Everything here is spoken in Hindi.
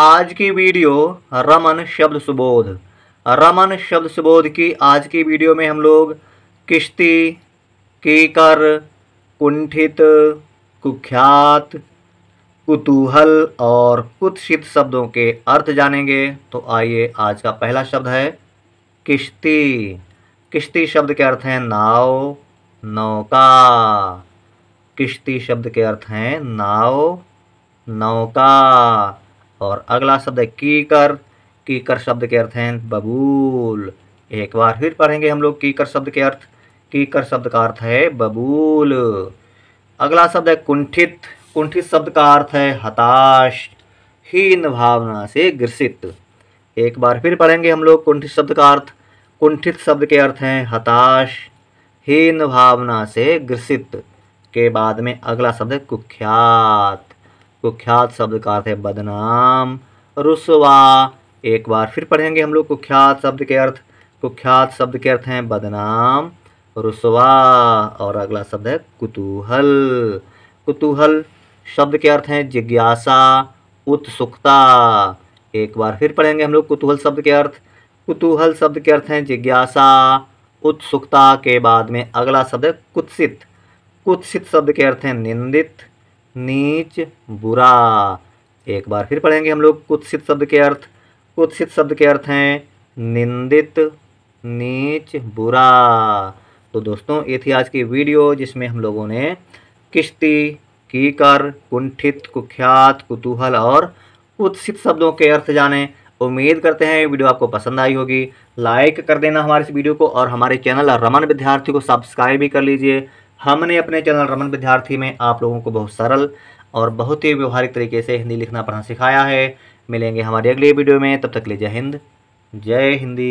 आज की वीडियो रमन शब्द सुबोध रमन शब्द सुबोध की आज की वीडियो में हम लोग किश्ती कीकर कुंठित कुख्यात कुतूहल और कुत्सित शब्दों के अर्थ जानेंगे तो आइए आज का पहला शब्द है किश्ती किश्ती शब्द के अर्थ हैं नाव नौका किश्ती शब्द के अर्थ हैं नाव नौका और अगला शब्द है कीकर कीकर शब्द के अर्थ हैं बबूल एक बार फिर पढ़ेंगे हम लोग कीकर शब्द के अर्थ कीकर शब्द का अर्थ है बबूल अगला शब्द है कुंठित कुंठित शब्द का अर्थ है हताश हीन भावना से ग्रसित एक बार फिर पढ़ेंगे हम लोग कुंठित शब्द का अर्थ कुंठित शब्द के अर्थ हैं हताश हीन भावना से ग्रसित के बाद में अगला शब्द है कुख्यात कुख्यात शब्द का अर्थ है बदनाम रुसवा एक बार फिर पढ़ेंगे हम लोग कुख्यात शब्द के अर्थ कुख्यात शब्द के अर्थ हैं बदनाम रुसवा और अगला शब्द है कुतूहल कुतूहल शब्द के अर्थ हैं जिज्ञासा उत्सुकता एक बार फिर पढ़ेंगे हम लोग कुतूहल शब्द के अर्थ कुतूहल शब्द के अर्थ हैं जिज्ञासा उत्सुकता के बाद में अगला शब्द है कुत्सित कुत्सित शब्द के अर्थ हैं निंदित नीच बुरा एक बार फिर पढ़ेंगे हम लोग कुत्सित शब्द के अर्थ कुत्सित शब्द के अर्थ हैं निंदित नीच बुरा तो दोस्तों ये थी आज की वीडियो जिसमें हम लोगों ने किश्ती कीकर कुंठित कुख्यात कुतूहल और उत्सित शब्दों के अर्थ जाने उम्मीद करते हैं वीडियो आपको पसंद आई होगी लाइक कर देना हमारे इस वीडियो को और हमारे चैनल रमन विद्यार्थी को सब्सक्राइब भी कर लीजिए हमने अपने चैनल रमन विद्यार्थी में आप लोगों को बहुत सरल और बहुत ही व्यवहारिक तरीके से हिंदी लिखना पढ़ना सिखाया है मिलेंगे हमारी अगली वीडियो में तब तक लिए जय हिंद जय हिंदी